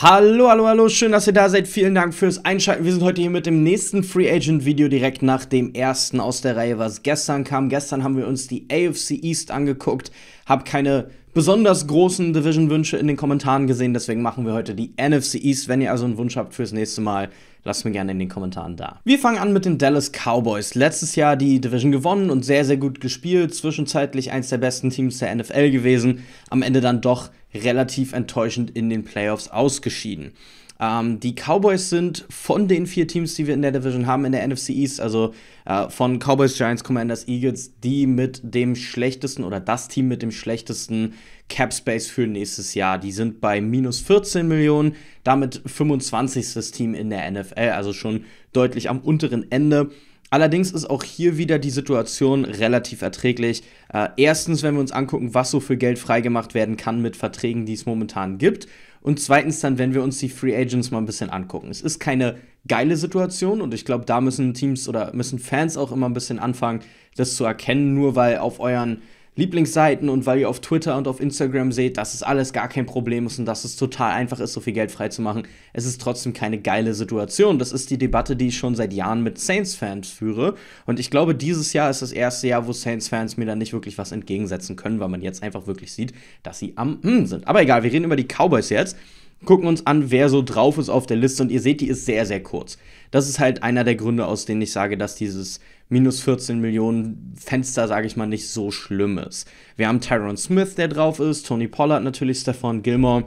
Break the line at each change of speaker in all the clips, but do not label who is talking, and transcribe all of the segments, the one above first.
Hallo, hallo, hallo, schön, dass ihr da seid. Vielen Dank fürs Einschalten. Wir sind heute hier mit dem nächsten Free Agent Video direkt nach dem ersten aus der Reihe, was gestern kam. Gestern haben wir uns die AFC East angeguckt. Hab keine besonders großen Division-Wünsche in den Kommentaren gesehen. Deswegen machen wir heute die NFC East. Wenn ihr also einen Wunsch habt fürs nächste Mal, lasst mir gerne in den Kommentaren da. Wir fangen an mit den Dallas Cowboys. Letztes Jahr die Division gewonnen und sehr, sehr gut gespielt. Zwischenzeitlich eins der besten Teams der NFL gewesen. Am Ende dann doch relativ enttäuschend in den Playoffs ausgeschieden. Ähm, die Cowboys sind von den vier Teams, die wir in der Division haben, in der NFC East, also äh, von Cowboys, Giants, Commanders, Eagles, die mit dem schlechtesten oder das Team mit dem schlechtesten Cap Space für nächstes Jahr. Die sind bei minus 14 Millionen, damit 25. Team in der NFL, also schon deutlich am unteren Ende. Allerdings ist auch hier wieder die Situation relativ erträglich. Äh, erstens, wenn wir uns angucken, was so für Geld freigemacht werden kann mit Verträgen, die es momentan gibt. Und zweitens dann, wenn wir uns die Free Agents mal ein bisschen angucken. Es ist keine geile Situation und ich glaube, da müssen Teams oder müssen Fans auch immer ein bisschen anfangen, das zu erkennen, nur weil auf euren Lieblingsseiten und weil ihr auf Twitter und auf Instagram seht, dass es alles gar kein Problem ist und dass es total einfach ist, so viel Geld freizumachen. Es ist trotzdem keine geile Situation. Das ist die Debatte, die ich schon seit Jahren mit Saints-Fans führe. Und ich glaube, dieses Jahr ist das erste Jahr, wo Saints-Fans mir dann nicht wirklich was entgegensetzen können, weil man jetzt einfach wirklich sieht, dass sie am mm sind. Aber egal, wir reden über die Cowboys jetzt gucken uns an, wer so drauf ist auf der Liste und ihr seht, die ist sehr, sehr kurz. Das ist halt einer der Gründe, aus denen ich sage, dass dieses minus 14 Millionen Fenster, sage ich mal, nicht so schlimm ist. Wir haben Tyron Smith, der drauf ist, Tony Pollard natürlich, Stefan Gilmore.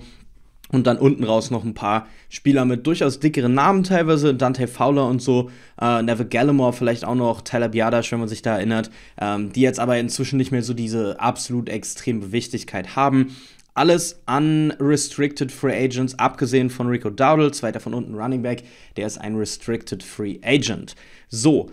Und dann unten raus noch ein paar Spieler mit durchaus dickeren Namen teilweise, Dante Fowler und so, äh, Neville Gallimore vielleicht auch noch, Tyler Biadasch, wenn man sich da erinnert, ähm, die jetzt aber inzwischen nicht mehr so diese absolut extreme Wichtigkeit haben. Alles unrestricted Free Agents, abgesehen von Rico Dowdle, zweiter von unten Running Back, der ist ein restricted Free Agent. So,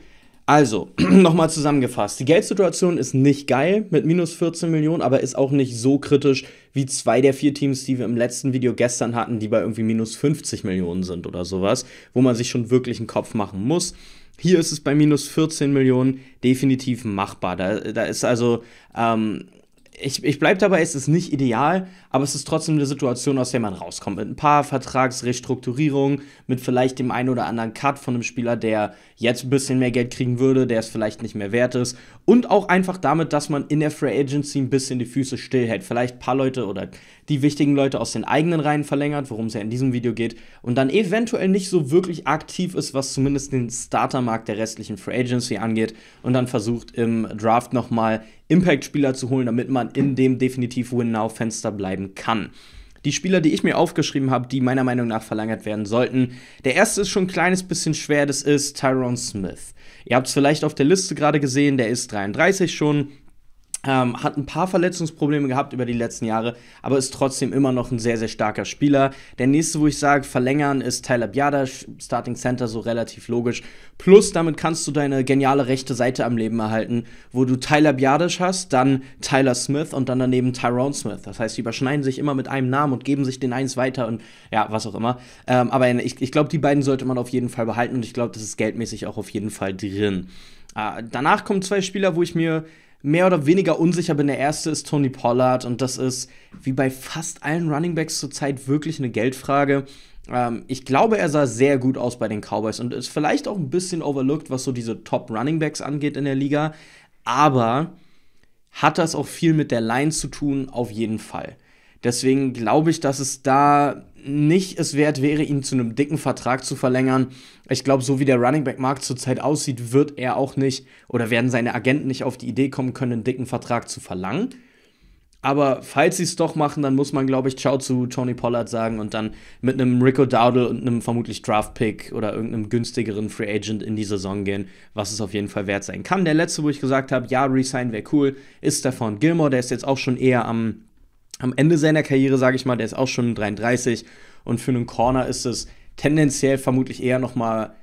also, nochmal zusammengefasst. Die Geldsituation ist nicht geil mit minus 14 Millionen, aber ist auch nicht so kritisch wie zwei der vier Teams, die wir im letzten Video gestern hatten, die bei irgendwie minus 50 Millionen sind oder sowas, wo man sich schon wirklich einen Kopf machen muss. Hier ist es bei minus 14 Millionen definitiv machbar. Da, da ist also, ähm, ich, ich bleibe dabei, es ist nicht ideal, aber es ist trotzdem eine Situation, aus der man rauskommt. Mit ein paar Vertragsrestrukturierungen, mit vielleicht dem einen oder anderen Cut von einem Spieler, der jetzt ein bisschen mehr Geld kriegen würde, der es vielleicht nicht mehr wert ist. Und auch einfach damit, dass man in der Free Agency ein bisschen die Füße stillhält. Vielleicht ein paar Leute oder die wichtigen Leute aus den eigenen Reihen verlängert, worum es ja in diesem Video geht. Und dann eventuell nicht so wirklich aktiv ist, was zumindest den Startermarkt der restlichen Free Agency angeht. Und dann versucht im Draft nochmal Impact-Spieler zu holen, damit man in dem definitiv Win-Now-Fenster bleiben kann. Die Spieler, die ich mir aufgeschrieben habe, die meiner Meinung nach verlangert werden sollten. Der erste ist schon ein kleines bisschen schwer, das ist Tyrone Smith. Ihr habt es vielleicht auf der Liste gerade gesehen, der ist 33 schon, ähm, hat ein paar Verletzungsprobleme gehabt über die letzten Jahre, aber ist trotzdem immer noch ein sehr, sehr starker Spieler. Der nächste, wo ich sage, verlängern, ist Tyler Biada, Starting Center, so relativ logisch. Plus, damit kannst du deine geniale rechte Seite am Leben erhalten, wo du Tyler Biadisch hast, dann Tyler Smith und dann daneben Tyrone Smith. Das heißt, die überschneiden sich immer mit einem Namen und geben sich den eins weiter und ja, was auch immer. Ähm, aber ich, ich glaube, die beiden sollte man auf jeden Fall behalten und ich glaube, das ist geldmäßig auch auf jeden Fall drin. Äh, danach kommen zwei Spieler, wo ich mir mehr oder weniger unsicher bin. Der erste ist Tony Pollard und das ist wie bei fast allen Runningbacks zurzeit wirklich eine Geldfrage. Ähm, ich glaube, er sah sehr gut aus bei den Cowboys und ist vielleicht auch ein bisschen overlooked, was so diese Top Runningbacks angeht in der Liga. Aber hat das auch viel mit der Line zu tun, auf jeden Fall. Deswegen glaube ich, dass es da nicht es wert wäre, ihn zu einem dicken Vertrag zu verlängern. Ich glaube, so wie der Running Back Markt zurzeit aussieht, wird er auch nicht oder werden seine Agenten nicht auf die Idee kommen können, einen dicken Vertrag zu verlangen. Aber falls sie es doch machen, dann muss man, glaube ich, Ciao zu Tony Pollard sagen und dann mit einem Rico Dowdle und einem vermutlich Draft-Pick oder irgendeinem günstigeren Free Agent in die Saison gehen, was es auf jeden Fall wert sein kann. Der letzte, wo ich gesagt habe, ja, Resign wäre cool, ist Stefan Gilmore. Der ist jetzt auch schon eher am am Ende seiner Karriere, sage ich mal, der ist auch schon 33 und für einen Corner ist es tendenziell vermutlich eher nochmal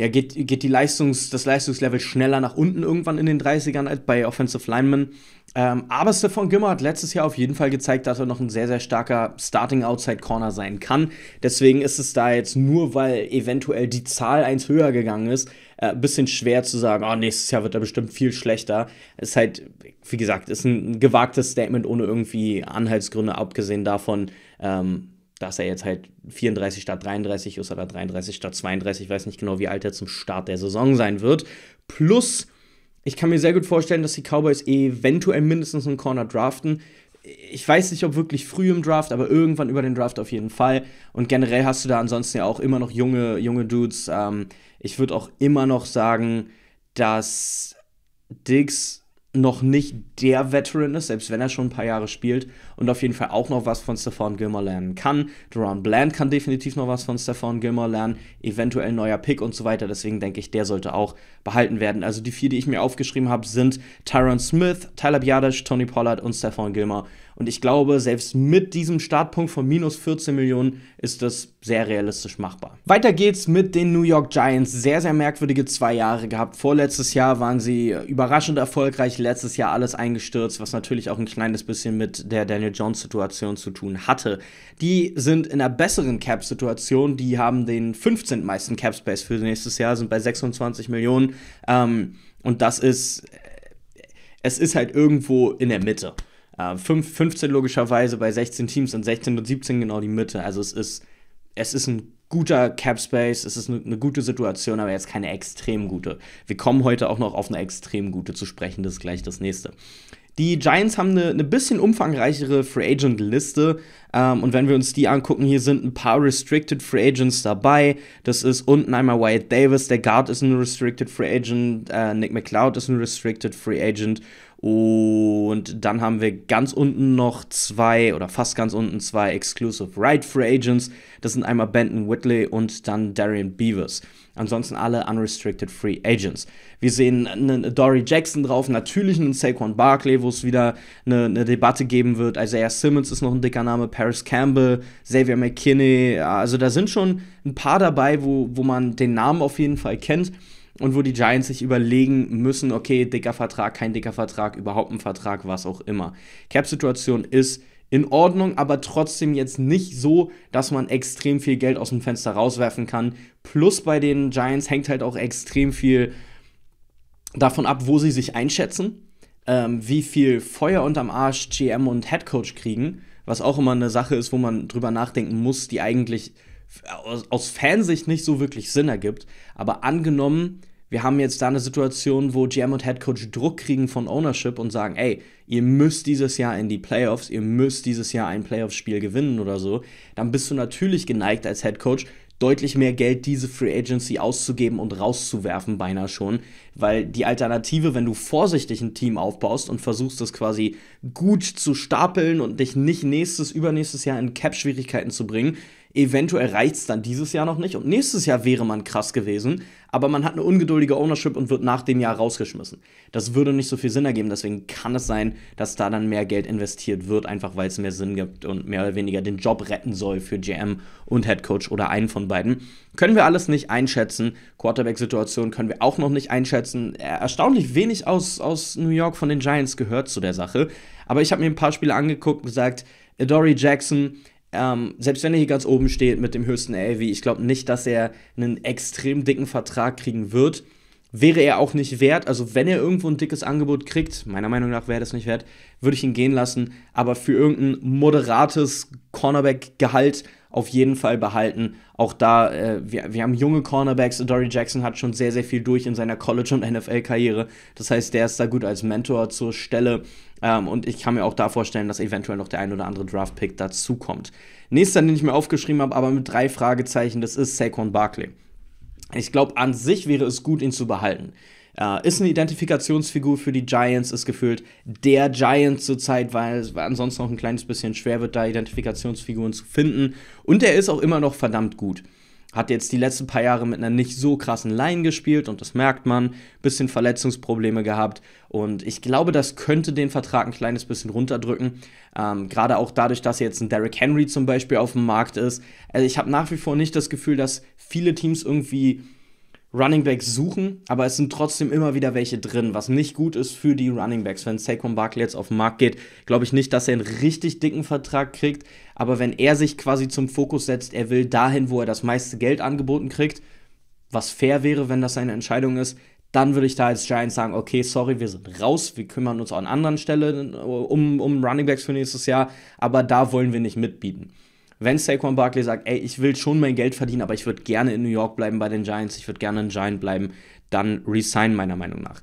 ja, geht, geht die Leistungs, das Leistungslevel schneller nach unten irgendwann in den 30ern als bei Offensive Linemen. Ähm, aber Stefan Gimmer hat letztes Jahr auf jeden Fall gezeigt, dass er noch ein sehr, sehr starker Starting Outside Corner sein kann. Deswegen ist es da jetzt nur, weil eventuell die Zahl eins höher gegangen ist, ein äh, bisschen schwer zu sagen, oh, nächstes Jahr wird er bestimmt viel schlechter. Ist halt, wie gesagt, ist ein gewagtes Statement ohne irgendwie Anhaltsgründe, abgesehen davon, ähm, dass er jetzt halt 34 statt 33 ist oder 33 statt 32, ich weiß nicht genau, wie alt er zum Start der Saison sein wird. Plus, ich kann mir sehr gut vorstellen, dass die Cowboys eventuell mindestens einen Corner draften. Ich weiß nicht, ob wirklich früh im Draft, aber irgendwann über den Draft auf jeden Fall. Und generell hast du da ansonsten ja auch immer noch junge, junge Dudes. Ähm, ich würde auch immer noch sagen, dass Diggs noch nicht der Veteran ist, selbst wenn er schon ein paar Jahre spielt und auf jeden Fall auch noch was von Stefan Gilmer lernen kann. Duran Bland kann definitiv noch was von Stefan Gilmer lernen, eventuell neuer Pick und so weiter. Deswegen denke ich, der sollte auch behalten werden. Also die vier, die ich mir aufgeschrieben habe, sind Tyron Smith, Tyler Biadisch, Tony Pollard und Stefan Gilmer. Und ich glaube, selbst mit diesem Startpunkt von minus 14 Millionen ist das sehr realistisch machbar. Weiter geht's mit den New York Giants. Sehr, sehr merkwürdige zwei Jahre gehabt. Vorletztes Jahr waren sie überraschend erfolgreich, letztes Jahr alles eingestürzt, was natürlich auch ein kleines bisschen mit der Daniel Jones-Situation zu tun hatte. Die sind in einer besseren Cap-Situation. Die haben den 15. meisten Cap-Space für nächstes Jahr, sind bei 26 Millionen. Ähm, und das ist, äh, es ist halt irgendwo in der Mitte. 5, äh, 15 logischerweise bei 16 Teams und 16 und 17 genau die Mitte. Also es ist, es ist ein guter Cap Space, es ist eine, eine gute Situation, aber jetzt keine extrem gute. Wir kommen heute auch noch auf eine extrem gute zu sprechen, das ist gleich das nächste. Die Giants haben eine, eine bisschen umfangreichere Free Agent Liste. Ähm, und wenn wir uns die angucken, hier sind ein paar Restricted Free Agents dabei. Das ist unten einmal Wyatt Davis, der Guard ist ein Restricted Free Agent, äh, Nick McLeod ist ein Restricted Free Agent und dann haben wir ganz unten noch zwei oder fast ganz unten zwei Exclusive Right Free Agents. Das sind einmal Benton Whitley und dann Darian Beavers. Ansonsten alle Unrestricted Free Agents. Wir sehen einen Dory Jackson drauf, natürlich einen Saquon Barkley, wo es wieder eine, eine, Debatte geben wird. Isaiah Simmons ist noch ein dicker Name, Paris Campbell, Xavier McKinney. Also da sind schon ein paar dabei, wo, wo man den Namen auf jeden Fall kennt und wo die Giants sich überlegen müssen, okay, dicker Vertrag, kein dicker Vertrag, überhaupt ein Vertrag, was auch immer. Cap-Situation ist in Ordnung, aber trotzdem jetzt nicht so, dass man extrem viel Geld aus dem Fenster rauswerfen kann. Plus bei den Giants hängt halt auch extrem viel davon ab, wo sie sich einschätzen, ähm, wie viel Feuer unterm Arsch GM und Headcoach kriegen, was auch immer eine Sache ist, wo man drüber nachdenken muss, die eigentlich aus Fansicht nicht so wirklich Sinn ergibt. Aber angenommen, wir haben jetzt da eine Situation, wo GM und Head Coach Druck kriegen von Ownership und sagen, ey, ihr müsst dieses Jahr in die Playoffs, ihr müsst dieses Jahr ein Playoffs-Spiel gewinnen oder so, dann bist du natürlich geneigt als Head Coach, deutlich mehr Geld diese Free Agency auszugeben und rauszuwerfen, beinahe schon. Weil die Alternative, wenn du vorsichtig ein Team aufbaust und versuchst, das quasi gut zu stapeln und dich nicht nächstes, übernächstes Jahr in Cap-Schwierigkeiten zu bringen, Eventuell reicht es dann dieses Jahr noch nicht und nächstes Jahr wäre man krass gewesen, aber man hat eine ungeduldige Ownership und wird nach dem Jahr rausgeschmissen. Das würde nicht so viel Sinn ergeben, deswegen kann es sein, dass da dann mehr Geld investiert wird, einfach weil es mehr Sinn gibt und mehr oder weniger den Job retten soll für GM und Head Coach oder einen von beiden. Können wir alles nicht einschätzen. Quarterback-Situation können wir auch noch nicht einschätzen. Äh, erstaunlich wenig aus, aus New York von den Giants gehört zu der Sache. Aber ich habe mir ein paar Spiele angeguckt und gesagt, Dory Jackson, ähm, selbst wenn er hier ganz oben steht mit dem höchsten AV, ich glaube nicht, dass er einen extrem dicken Vertrag kriegen wird. Wäre er auch nicht wert, also wenn er irgendwo ein dickes Angebot kriegt, meiner Meinung nach wäre das nicht wert, würde ich ihn gehen lassen. Aber für irgendein moderates Cornerback-Gehalt auf jeden Fall behalten. Auch da, äh, wir, wir haben junge Cornerbacks. Dory Jackson hat schon sehr, sehr viel durch in seiner College- und NFL-Karriere. Das heißt, der ist da gut als Mentor zur Stelle. Ähm, und ich kann mir auch da vorstellen, dass eventuell noch der ein oder andere Draft-Pick dazukommt. Nächster, den ich mir aufgeschrieben habe, aber mit drei Fragezeichen, das ist Saquon Barkley. Ich glaube, an sich wäre es gut, ihn zu behalten. Äh, ist eine Identifikationsfigur für die Giants, ist gefühlt der Giant zurzeit, weil es ansonsten noch ein kleines bisschen schwer wird, da Identifikationsfiguren zu finden. Und er ist auch immer noch verdammt gut. Hat jetzt die letzten paar Jahre mit einer nicht so krassen Line gespielt und das merkt man. Bisschen Verletzungsprobleme gehabt und ich glaube, das könnte den Vertrag ein kleines bisschen runterdrücken. Ähm, Gerade auch dadurch, dass jetzt ein Derrick Henry zum Beispiel auf dem Markt ist. Also ich habe nach wie vor nicht das Gefühl, dass viele Teams irgendwie Running Backs suchen, aber es sind trotzdem immer wieder welche drin, was nicht gut ist für die Running Backs. Wenn Saquon Barkley jetzt auf den Markt geht, glaube ich nicht, dass er einen richtig dicken Vertrag kriegt, aber wenn er sich quasi zum Fokus setzt, er will dahin, wo er das meiste Geld angeboten kriegt, was fair wäre, wenn das seine Entscheidung ist, dann würde ich da als Giants sagen, okay, sorry, wir sind raus, wir kümmern uns an anderen Stellen um, um Backs für nächstes Jahr, aber da wollen wir nicht mitbieten wenn Saquon Barkley sagt, ey, ich will schon mein Geld verdienen, aber ich würde gerne in New York bleiben bei den Giants, ich würde gerne ein Giant bleiben, dann resign meiner Meinung nach.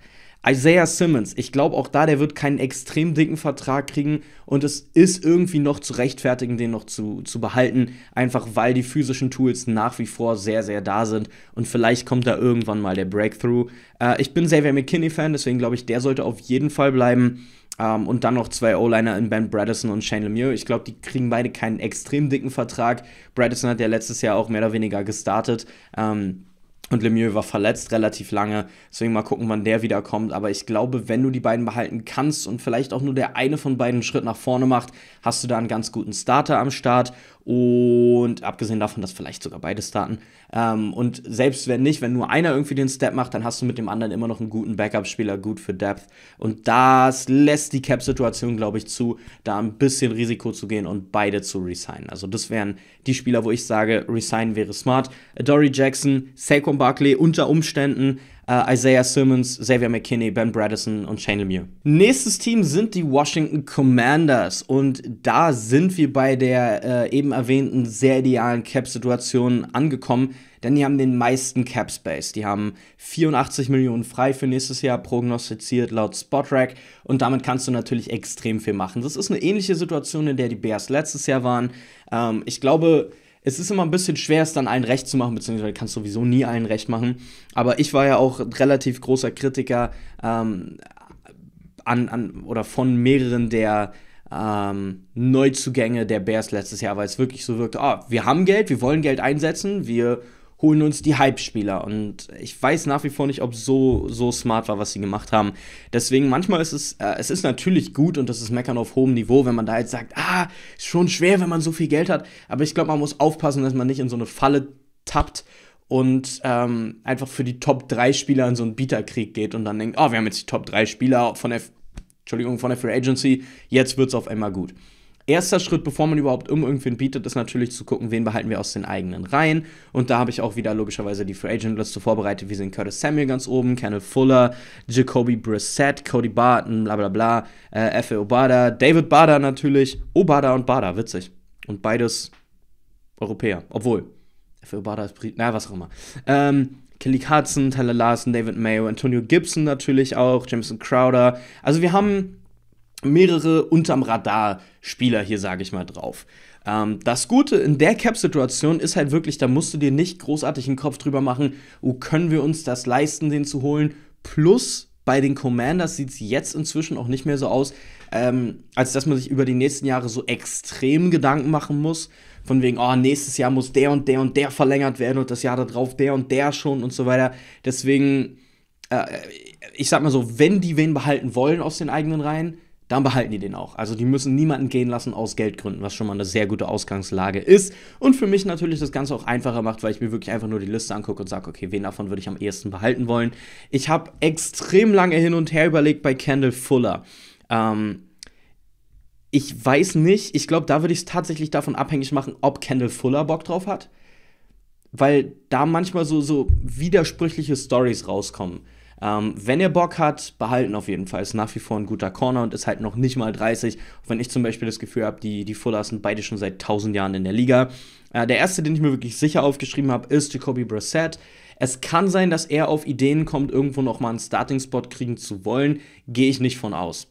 Isaiah Simmons, ich glaube auch da, der wird keinen extrem dicken Vertrag kriegen und es ist irgendwie noch zu rechtfertigen, den noch zu, zu behalten, einfach weil die physischen Tools nach wie vor sehr, sehr da sind und vielleicht kommt da irgendwann mal der Breakthrough. Äh, ich bin Xavier McKinney-Fan, deswegen glaube ich, der sollte auf jeden Fall bleiben. Um, ähm, und dann noch zwei O-Liner in Ben Bradison und Shane Lemieux. Ich glaube, die kriegen beide keinen extrem dicken Vertrag. Bradison hat ja letztes Jahr auch mehr oder weniger gestartet. Um, ähm, und Lemieux war verletzt relativ lange. Deswegen mal gucken, wann der wiederkommt. Aber ich glaube, wenn du die beiden behalten kannst und vielleicht auch nur der eine von beiden Schritt nach vorne macht, hast du da einen ganz guten Starter am Start. Und abgesehen davon, dass vielleicht sogar beide starten. Ähm, und selbst wenn nicht, wenn nur einer irgendwie den Step macht, dann hast du mit dem anderen immer noch einen guten Backup-Spieler, gut für Depth. Und das lässt die Cap-Situation, glaube ich, zu, da ein bisschen Risiko zu gehen und beide zu resignen. Also das wären die Spieler, wo ich sage, resignen wäre smart. Dory Jackson, Saquon Barkley unter Umständen äh, Isaiah Simmons, Xavier McKinney, Ben Bradison und Shane Lemieux. Nächstes Team sind die Washington Commanders und da sind wir bei der äh, eben erwähnten sehr idealen Cap-Situation angekommen, denn die haben den meisten Cap Space. Die haben 84 Millionen frei für nächstes Jahr prognostiziert laut Spotrack und damit kannst du natürlich extrem viel machen. Das ist eine ähnliche Situation, in der die Bears letztes Jahr waren. Ähm, ich glaube, es ist immer ein bisschen schwer, es dann allen recht zu machen, beziehungsweise kannst du sowieso nie allen recht machen. Aber ich war ja auch relativ großer Kritiker ähm, an, an oder von mehreren der ähm, Neuzugänge der Bears letztes Jahr, weil es wirklich so wirkte, ah, wir haben Geld, wir wollen Geld einsetzen, wir holen uns die Hype-Spieler. Und ich weiß nach wie vor nicht, ob so, so smart war, was sie gemacht haben. Deswegen, manchmal ist es, äh, es ist natürlich gut und das ist Meckern auf hohem Niveau, wenn man da jetzt sagt, ah, ist schon schwer, wenn man so viel Geld hat. Aber ich glaube, man muss aufpassen, dass man nicht in so eine Falle tappt und ähm, einfach für die Top 3 Spieler in so einen Bieterkrieg geht und dann denkt, oh, wir haben jetzt die Top 3 Spieler von der, Entschuldigung, von der Free Agency, jetzt wird's auf einmal gut erster Schritt, bevor man überhaupt um irgendwen bietet, ist natürlich zu gucken, wen behalten wir aus den eigenen Reihen. Und da habe ich auch wieder logischerweise die Free Agent Liste vorbereitet. Wir sehen Curtis Samuel ganz oben, Kenneth Fuller, Jacoby Brissett, Cody Barton, bla bla bla, äh, F.A. Obada, David Bada natürlich, Obada und Bada, witzig. Und beides Europäer, obwohl. F.A. Obada ist, Brit na, was auch immer. Ähm, Kelly Carson, Tyler Larson, David Mayo, Antonio Gibson natürlich auch, Jameson Crowder. Also wir haben mehrere unterm Radar Spieler hier, sage ich mal, drauf. Ähm, das Gute in der Cap-Situation ist halt wirklich, da musst du dir nicht großartig einen Kopf drüber machen, oh, können wir uns das leisten, den zu holen? Plus bei den Commanders sieht es jetzt inzwischen auch nicht mehr so aus, ähm, als dass man sich über die nächsten Jahre so extrem Gedanken machen muss. Von wegen, oh, nächstes Jahr muss der und der und der verlängert werden und das Jahr darauf der und der schon und so weiter. Deswegen, äh, ich sag mal so, wenn die wen behalten wollen aus den eigenen Reihen, dann behalten die den auch. Also die müssen niemanden gehen lassen aus Geldgründen, was schon mal eine sehr gute Ausgangslage ist. Und für mich natürlich das Ganze auch einfacher macht, weil ich mir wirklich einfach nur die Liste angucke und sage, okay, wen davon würde ich am ehesten behalten wollen. Ich habe extrem lange hin und her überlegt bei Kendall Fuller. Ähm, ich weiß nicht, ich glaube, da würde ich es tatsächlich davon abhängig machen, ob Kendall Fuller Bock drauf hat. Weil da manchmal so, so widersprüchliche Stories rauskommen ähm, wenn ihr Bock hat, behalten auf jeden Fall. Ist nach wie vor ein guter Corner und ist halt noch nicht mal 30. Auch wenn ich zum Beispiel das Gefühl habe, die, die Fullers sind beide schon seit 1000 Jahren in der Liga. Äh, der erste, den ich mir wirklich sicher aufgeschrieben habe, ist Jacoby Brissett. Es kann sein, dass er auf Ideen kommt, irgendwo nochmal einen Starting-Spot kriegen zu wollen. Gehe ich nicht von aus.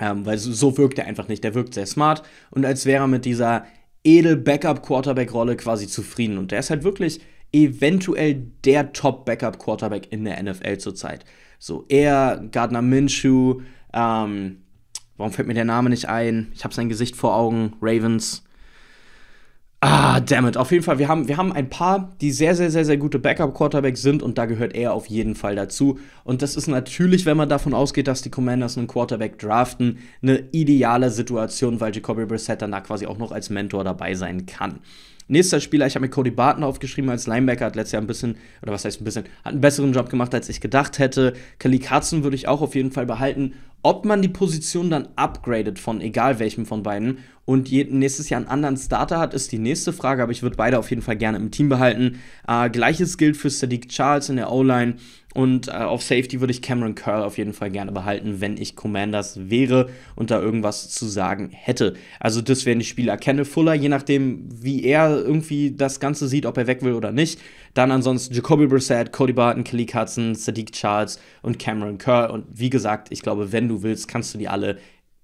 Ähm, weil so, so wirkt er einfach nicht. Der wirkt sehr smart und als wäre er mit dieser edel Backup-Quarterback-Rolle quasi zufrieden. Und der ist halt wirklich eventuell der Top-Backup-Quarterback in der NFL zurzeit. So er, Gardner Minshew, ähm, warum fällt mir der Name nicht ein? Ich habe sein Gesicht vor Augen, Ravens. Ah, damn it. Auf jeden Fall, wir haben, wir haben ein paar, die sehr, sehr, sehr, sehr gute Backup-Quarterbacks sind und da gehört er auf jeden Fall dazu. Und das ist natürlich, wenn man davon ausgeht, dass die Commanders einen Quarterback draften, eine ideale Situation, weil Jacoby Brissett dann da quasi auch noch als Mentor dabei sein kann. Nächster Spieler, ich habe mir Cody Barton aufgeschrieben als Linebacker, hat letztes Jahr ein bisschen, oder was heißt ein bisschen, hat einen besseren Job gemacht, als ich gedacht hätte. Kelly Carson würde ich auch auf jeden Fall behalten. Ob man die Position dann upgradet von egal welchem von beiden und nächstes Jahr einen anderen Starter hat, ist die nächste Frage, aber ich würde beide auf jeden Fall gerne im Team behalten. Äh, Gleiches gilt für Sadiq Charles in der O-Line und äh, auf Safety würde ich Cameron Curl auf jeden Fall gerne behalten, wenn ich Commanders wäre und da irgendwas zu sagen hätte. Also das wären die Spieler. Kendall Fuller, je nachdem, wie er irgendwie das Ganze sieht, ob er weg will oder nicht. Dann ansonsten Jacoby Brissett, Cody Barton, Kelly Cutson, Sadiq Charles und Cameron Curl. Und wie gesagt, ich glaube, wenn du willst, kannst du die alle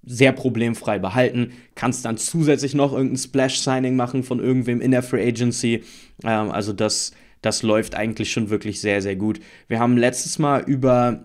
sehr problemfrei behalten. Kannst dann zusätzlich noch irgendein Splash-Signing machen von irgendwem in der Free Agency. Ähm, also das, das läuft eigentlich schon wirklich sehr, sehr gut. Wir haben letztes Mal über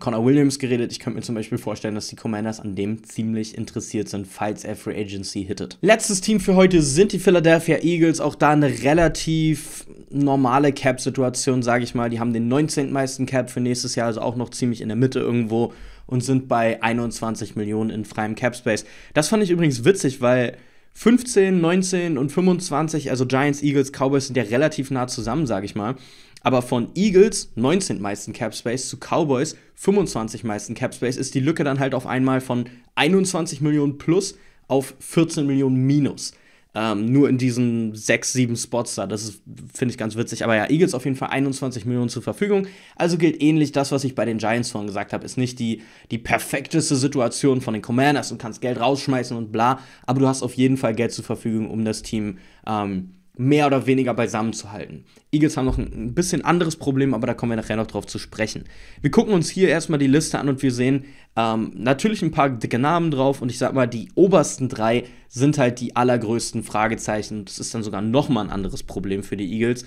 Connor Williams geredet. Ich könnte mir zum Beispiel vorstellen, dass die Commanders an dem ziemlich interessiert sind, falls er Free Agency hittet. Letztes Team für heute sind die Philadelphia Eagles. Auch da eine relativ normale Cap-Situation, sage ich mal. Die haben den 19. meisten Cap für nächstes Jahr, also auch noch ziemlich in der Mitte irgendwo und sind bei 21 Millionen in freiem Capspace. Das fand ich übrigens witzig, weil 15, 19 und 25, also Giants, Eagles, Cowboys sind ja relativ nah zusammen, sage ich mal. Aber von Eagles 19 meisten Capspace zu Cowboys 25 meisten Capspace ist die Lücke dann halt auf einmal von 21 Millionen plus auf 14 Millionen minus. Ähm, nur in diesen sechs, sieben Spots da. Das finde ich ganz witzig. Aber ja, Eagles auf jeden Fall 21 Millionen zur Verfügung. Also gilt ähnlich das, was ich bei den Giants vorhin gesagt habe. Ist nicht die, die perfekteste Situation von den Commanders und kannst Geld rausschmeißen und bla. Aber du hast auf jeden Fall Geld zur Verfügung, um das Team ähm, mehr oder weniger beisammen zu halten. Eagles haben noch ein bisschen anderes Problem, aber da kommen wir nachher noch drauf zu sprechen. Wir gucken uns hier erstmal die Liste an und wir sehen ähm, natürlich ein paar dicke Namen drauf und ich sag mal, die obersten drei sind halt die allergrößten Fragezeichen. Das ist dann sogar nochmal ein anderes Problem für die Eagles.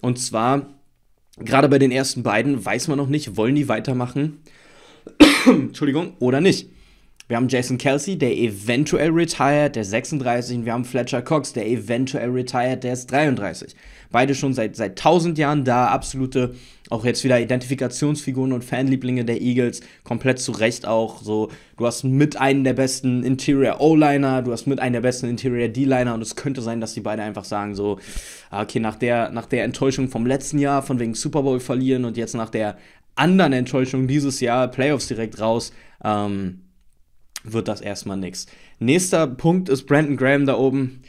Und zwar, gerade bei den ersten beiden weiß man noch nicht, wollen die weitermachen? Entschuldigung, oder nicht. Wir haben Jason Kelsey, der eventuell retired, der 36. Und wir haben Fletcher Cox, der eventuell retired, der ist 33. Beide schon seit, seit 1000 Jahren da, absolute, auch jetzt wieder Identifikationsfiguren und Fanlieblinge der Eagles, komplett zu Recht auch. So, du hast mit einen der besten Interior O-Liner, du hast mit einen der besten Interior D-Liner und es könnte sein, dass die beide einfach sagen so, ah, okay, nach der, nach der Enttäuschung vom letzten Jahr, von wegen Super Bowl verlieren und jetzt nach der anderen Enttäuschung dieses Jahr, Playoffs direkt raus, ähm, wird das erstmal nichts. Nächster Punkt ist Brandon Graham da oben.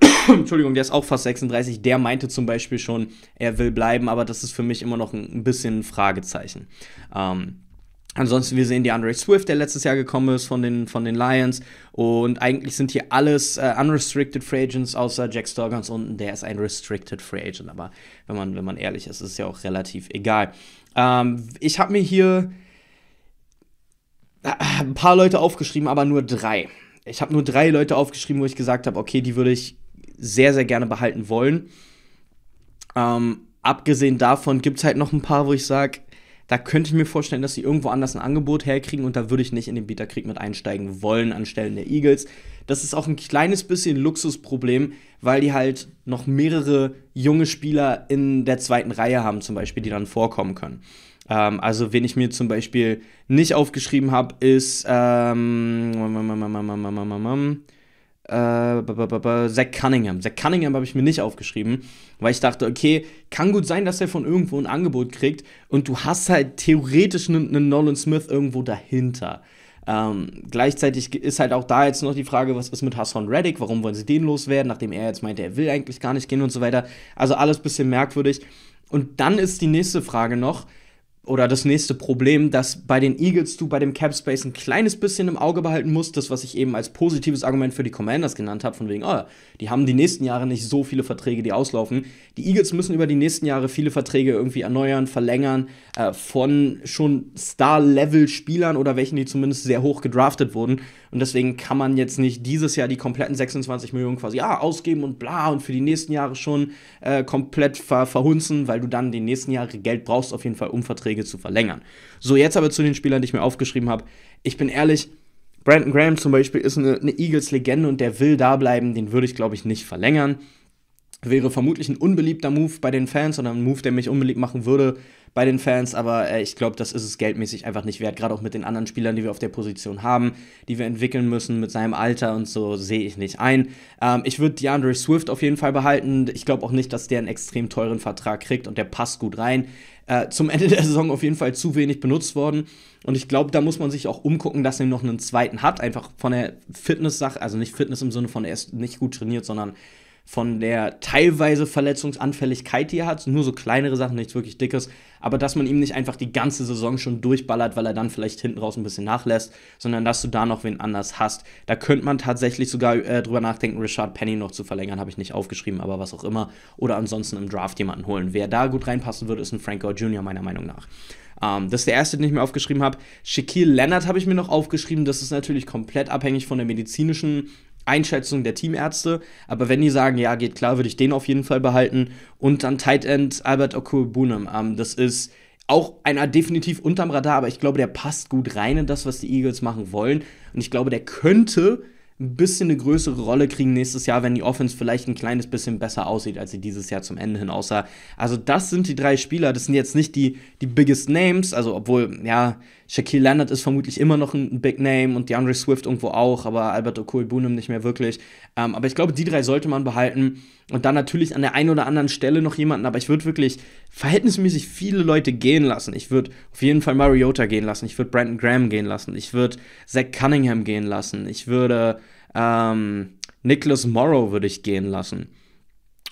Entschuldigung, der ist auch fast 36. Der meinte zum Beispiel schon, er will bleiben, aber das ist für mich immer noch ein, bisschen ein Fragezeichen. Ähm, Ansonsten, wir sehen die Andre Swift, der letztes Jahr gekommen ist von den, von den Lions. Und eigentlich sind hier alles äh, unrestricted Free Agents, außer Jack Store ganz unten. Der ist ein restricted Free Agent. Aber wenn man, wenn man ehrlich ist, ist es ja auch relativ egal. Ähm, ich habe mir hier äh, ein paar Leute aufgeschrieben, aber nur drei. Ich habe nur drei Leute aufgeschrieben, wo ich gesagt habe, okay, die würde ich sehr, sehr gerne behalten wollen. Ähm, abgesehen davon gibt es halt noch ein paar, wo ich sage, da könnte ich mir vorstellen, dass sie irgendwo anders ein Angebot herkriegen und da würde ich nicht in den Bieterkrieg mit einsteigen wollen anstelle der Eagles. Das ist auch ein kleines bisschen Luxusproblem, weil die halt noch mehrere junge Spieler in der zweiten Reihe haben, zum Beispiel, die dann vorkommen können. Ähm, also, wen ich mir zum Beispiel nicht aufgeschrieben habe, ist ähm, äh, Zach Cunningham. Zach Cunningham habe ich mir nicht aufgeschrieben, weil ich dachte, okay, kann gut sein, dass er von irgendwo ein Angebot kriegt und du hast halt theoretisch einen, einen Nolan Smith irgendwo dahinter. Ähm, gleichzeitig ist halt auch da jetzt noch die Frage, was ist mit Hassan Reddick, warum wollen sie den loswerden, nachdem er jetzt meinte, er will eigentlich gar nicht gehen und so weiter. Also alles ein bisschen merkwürdig. Und dann ist die nächste Frage noch, oder das nächste Problem, dass bei den Eagles du bei dem Cap Space ein kleines bisschen im Auge behalten musst, das was ich eben als positives Argument für die Commanders genannt habe, von wegen, oh, die haben die nächsten Jahre nicht so viele Verträge, die auslaufen. Die Eagles müssen über die nächsten Jahre viele Verträge irgendwie erneuern, verlängern äh, von schon Star Level Spielern oder welchen die zumindest sehr hoch gedraftet wurden und deswegen kann man jetzt nicht dieses Jahr die kompletten 26 Millionen quasi ah, ausgeben und bla und für die nächsten Jahre schon äh, komplett ver verhunzen, weil du dann die nächsten Jahre Geld brauchst, auf jeden Fall, um Verträge zu verlängern. So, jetzt aber zu den Spielern, die ich mir aufgeschrieben habe. Ich bin ehrlich, Brandon Graham zum Beispiel ist eine, eine Eagles-Legende und der will da bleiben, den würde ich, glaube ich, nicht verlängern wäre vermutlich ein unbeliebter Move bei den Fans oder ein Move, der mich unbeliebt machen würde bei den Fans, aber äh, ich glaube, das ist es geldmäßig einfach nicht wert, gerade auch mit den anderen Spielern, die wir auf der Position haben, die wir entwickeln müssen mit seinem Alter und so, sehe ich nicht ein. Ähm, ich würde DeAndre Swift auf jeden Fall behalten. Ich glaube auch nicht, dass der einen extrem teuren Vertrag kriegt und der passt gut rein. Äh, zum Ende der Saison auf jeden Fall zu wenig benutzt worden. Und ich glaube, da muss man sich auch umgucken, dass er noch einen zweiten hat. Einfach von der Fitness-Sache, also nicht Fitness im Sinne von er ist nicht gut trainiert, sondern von der teilweise Verletzungsanfälligkeit, die er hat, nur so kleinere Sachen, nichts wirklich Dickes, aber dass man ihm nicht einfach die ganze Saison schon durchballert, weil er dann vielleicht hinten raus ein bisschen nachlässt, sondern dass du da noch wen anders hast. Da könnte man tatsächlich sogar äh, drüber nachdenken, Richard Penny noch zu verlängern, habe ich nicht aufgeschrieben, aber was auch immer. Oder ansonsten im Draft jemanden holen. Wer da gut reinpassen würde, ist ein Frank Franco Jr. meiner Meinung nach. Um, ähm, das ist der erste, den ich mir aufgeschrieben habe. Shaquille Leonard habe ich mir noch aufgeschrieben. Das ist natürlich komplett abhängig von der medizinischen Einschätzung der Teamärzte. Aber wenn die sagen, ja, geht klar, würde ich den auf jeden Fall behalten. Und dann Tight End Albert Okubunam. Ähm, das ist auch einer definitiv unterm Radar, aber ich glaube, der passt gut rein in das, was die Eagles machen wollen. Und ich glaube, der könnte ein bisschen eine größere Rolle kriegen nächstes Jahr, wenn die Offense vielleicht ein kleines bisschen besser aussieht, als sie dieses Jahr zum Ende hin aussah. Also das sind die drei Spieler, das sind jetzt nicht die, die biggest Names, also obwohl, ja, Shaquille Leonard ist vermutlich immer noch ein Big Name und DeAndre Swift irgendwo auch, aber Albert okoye nicht mehr wirklich. Ähm, aber ich glaube, die drei sollte man behalten und dann natürlich an der einen oder anderen Stelle noch jemanden, aber ich würde wirklich verhältnismäßig viele Leute gehen lassen. Ich würde auf jeden Fall Mariota gehen lassen, ich würde Brandon Graham gehen lassen, ich würde Zach Cunningham gehen lassen, ich würde ähm, Nicholas Morrow würde ich gehen lassen.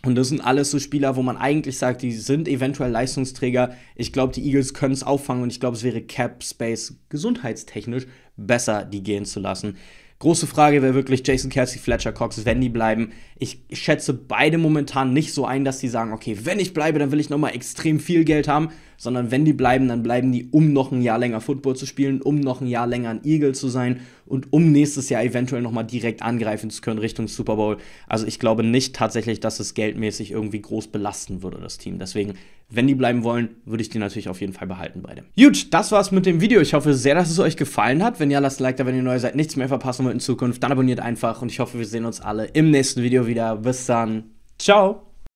Und das sind alles so Spieler, wo man eigentlich sagt, die sind eventuell Leistungsträger. Ich glaube, die Eagles können es auffangen und ich glaube, es wäre Cap Space gesundheitstechnisch besser, die gehen zu lassen. Große Frage wäre wirklich Jason Kelsey, Fletcher Cox, wenn die bleiben. Ich schätze beide momentan nicht so ein, dass sie sagen, okay, wenn ich bleibe, dann will ich nochmal extrem viel Geld haben sondern wenn die bleiben, dann bleiben die, um noch ein Jahr länger Football zu spielen, um noch ein Jahr länger ein Eagle zu sein und um nächstes Jahr eventuell nochmal direkt angreifen zu können Richtung Super Bowl. Also ich glaube nicht tatsächlich, dass es geldmäßig irgendwie groß belasten würde, das Team. Deswegen, wenn die bleiben wollen, würde ich die natürlich auf jeden Fall behalten beide. Gut, das war's mit dem Video. Ich hoffe sehr, dass es euch gefallen hat. Wenn ja, lasst ein Like da, wenn ihr neu seid, nichts mehr verpassen wollt in Zukunft. Dann abonniert einfach und ich hoffe, wir sehen uns alle im nächsten Video wieder. Bis dann. Ciao.